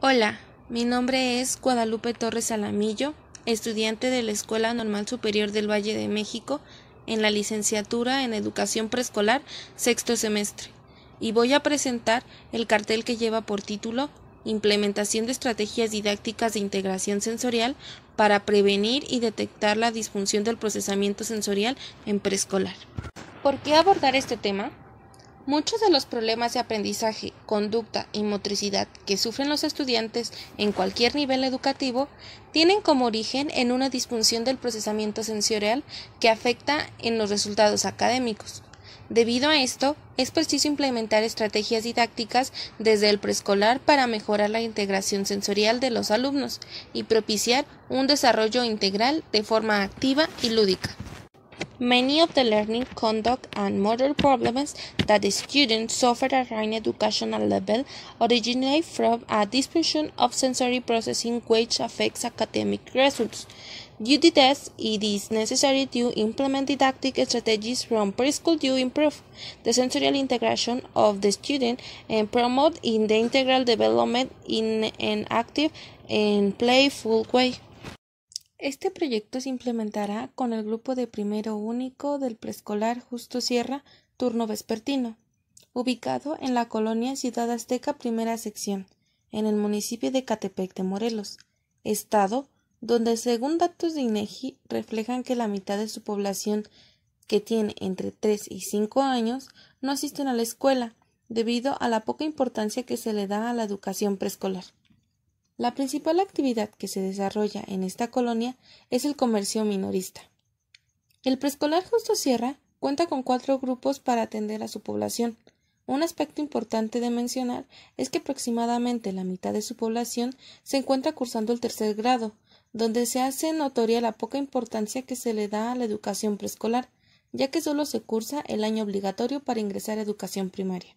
Hola, mi nombre es Guadalupe Torres Alamillo, estudiante de la Escuela Normal Superior del Valle de México en la licenciatura en Educación Preescolar sexto semestre, y voy a presentar el cartel que lleva por título Implementación de estrategias didácticas de integración sensorial para prevenir y detectar la disfunción del procesamiento sensorial en preescolar. ¿Por qué abordar este tema? Muchos de los problemas de aprendizaje, conducta y motricidad que sufren los estudiantes en cualquier nivel educativo tienen como origen en una disfunción del procesamiento sensorial que afecta en los resultados académicos. Debido a esto, es preciso implementar estrategias didácticas desde el preescolar para mejorar la integración sensorial de los alumnos y propiciar un desarrollo integral de forma activa y lúdica. Many of the learning, conduct, and motor problems that the students suffer at an educational level originate from a dysfunction of sensory processing which affects academic results. Due to this, it is necessary to implement didactic strategies from preschool to improve the sensorial integration of the student and promote in the integral development in an active and playful way. Este proyecto se implementará con el grupo de primero único del preescolar Justo Sierra, turno vespertino, ubicado en la colonia Ciudad Azteca Primera Sección, en el municipio de Catepec de Morelos, estado donde según datos de INEGI reflejan que la mitad de su población que tiene entre 3 y 5 años no asisten a la escuela debido a la poca importancia que se le da a la educación preescolar. La principal actividad que se desarrolla en esta colonia es el comercio minorista. El preescolar Justo Sierra cuenta con cuatro grupos para atender a su población. Un aspecto importante de mencionar es que aproximadamente la mitad de su población se encuentra cursando el tercer grado, donde se hace notoria la poca importancia que se le da a la educación preescolar, ya que solo se cursa el año obligatorio para ingresar a educación primaria.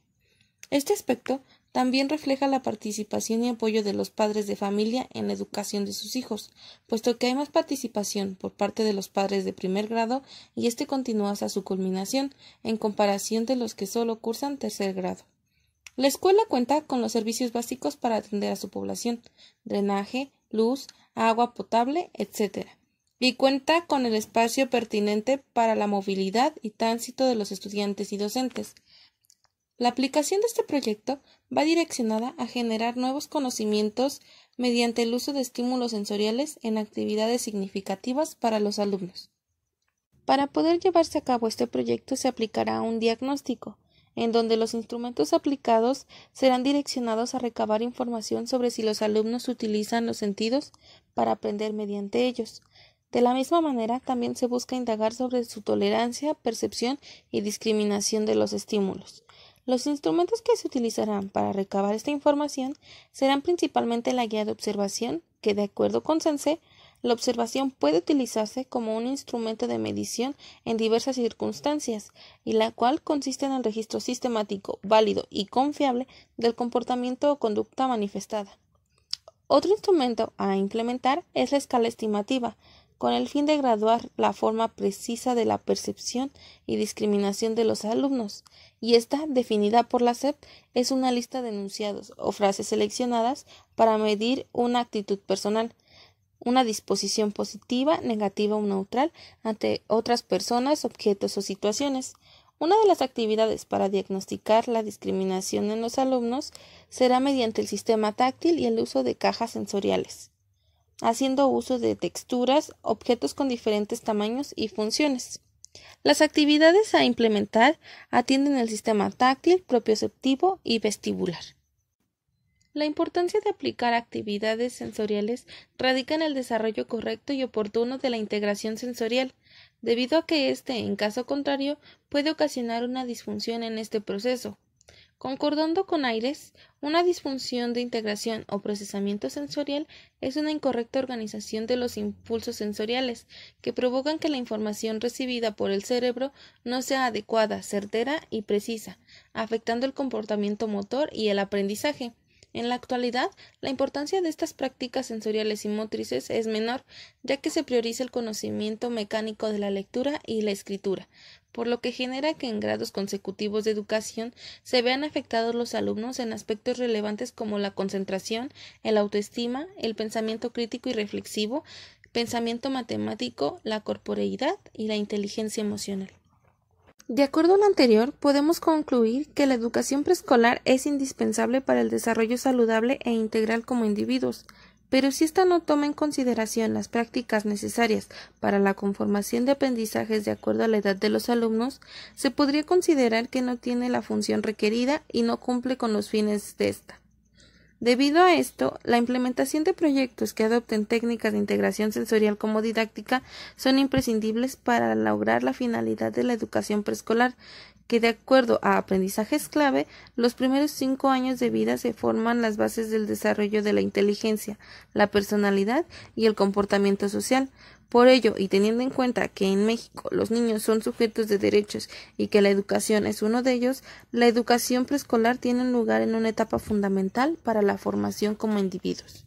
Este aspecto también refleja la participación y apoyo de los padres de familia en la educación de sus hijos, puesto que hay más participación por parte de los padres de primer grado y este continúa hasta su culminación, en comparación de los que solo cursan tercer grado. La escuela cuenta con los servicios básicos para atender a su población drenaje, luz, agua potable, etc. y cuenta con el espacio pertinente para la movilidad y tránsito de los estudiantes y docentes, la aplicación de este proyecto va direccionada a generar nuevos conocimientos mediante el uso de estímulos sensoriales en actividades significativas para los alumnos. Para poder llevarse a cabo este proyecto se aplicará un diagnóstico, en donde los instrumentos aplicados serán direccionados a recabar información sobre si los alumnos utilizan los sentidos para aprender mediante ellos. De la misma manera, también se busca indagar sobre su tolerancia, percepción y discriminación de los estímulos. Los instrumentos que se utilizarán para recabar esta información serán principalmente la guía de observación, que de acuerdo con Sensei, la observación puede utilizarse como un instrumento de medición en diversas circunstancias, y la cual consiste en el registro sistemático, válido y confiable del comportamiento o conducta manifestada. Otro instrumento a implementar es la escala estimativa, con el fin de graduar la forma precisa de la percepción y discriminación de los alumnos, y esta, definida por la SEP, es una lista de enunciados o frases seleccionadas para medir una actitud personal, una disposición positiva, negativa o neutral ante otras personas, objetos o situaciones. Una de las actividades para diagnosticar la discriminación en los alumnos será mediante el sistema táctil y el uso de cajas sensoriales haciendo uso de texturas, objetos con diferentes tamaños y funciones. Las actividades a implementar atienden el sistema táctil, propioceptivo y vestibular. La importancia de aplicar actividades sensoriales radica en el desarrollo correcto y oportuno de la integración sensorial, debido a que éste, en caso contrario, puede ocasionar una disfunción en este proceso, Concordando con Aires, una disfunción de integración o procesamiento sensorial es una incorrecta organización de los impulsos sensoriales que provocan que la información recibida por el cerebro no sea adecuada, certera y precisa, afectando el comportamiento motor y el aprendizaje. En la actualidad, la importancia de estas prácticas sensoriales y motrices es menor, ya que se prioriza el conocimiento mecánico de la lectura y la escritura, por lo que genera que en grados consecutivos de educación se vean afectados los alumnos en aspectos relevantes como la concentración, el autoestima, el pensamiento crítico y reflexivo, pensamiento matemático, la corporeidad y la inteligencia emocional. De acuerdo a lo anterior, podemos concluir que la educación preescolar es indispensable para el desarrollo saludable e integral como individuos, pero si ésta no toma en consideración las prácticas necesarias para la conformación de aprendizajes de acuerdo a la edad de los alumnos, se podría considerar que no tiene la función requerida y no cumple con los fines de ésta. Debido a esto, la implementación de proyectos que adopten técnicas de integración sensorial como didáctica son imprescindibles para lograr la finalidad de la educación preescolar, que de acuerdo a aprendizajes clave, los primeros cinco años de vida se forman las bases del desarrollo de la inteligencia, la personalidad y el comportamiento social. Por ello, y teniendo en cuenta que en México los niños son sujetos de derechos y que la educación es uno de ellos, la educación preescolar tiene un lugar en una etapa fundamental para la formación como individuos.